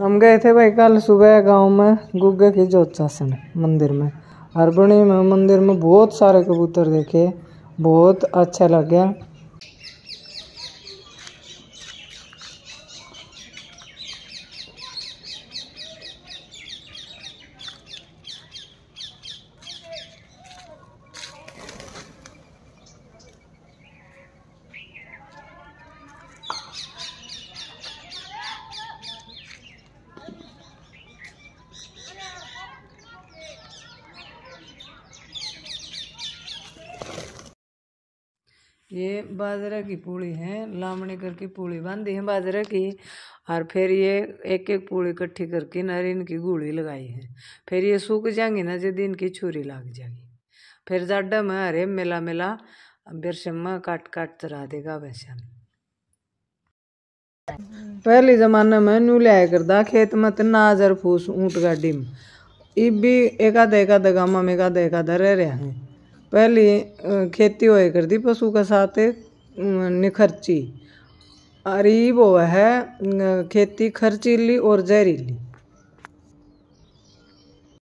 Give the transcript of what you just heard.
हम गए थे भाई कल सुबह गांव में गुग्गे की से मंदिर में हरबणी में मंदिर में बहुत सारे कबूतर देखे बहुत अच्छा लग गया ये बाजरा की पूड़ी है लामणी करके पूड़ी बांधी है बाजरा की और फिर ये एक एक पूड़ी इकट्ठी करके नारियन की गुड़ी लगाई है फिर ये सूख जाएंगी ना जब की छुरी लग जाएगी फिर जाडा में अरे मेला मिला बिरसम काट काट तरा देगा वैसा पहले ज़माने में नू लिया करता खेत में तनाज तो फूस ऊँट गाड़ी में इ भी एक एकाध गामा में एकाध एकाध रह रहा है पहली खेती होए करती पशु का साथ निखर्ची अरीब वो है खेती खर्चीली और जहरीली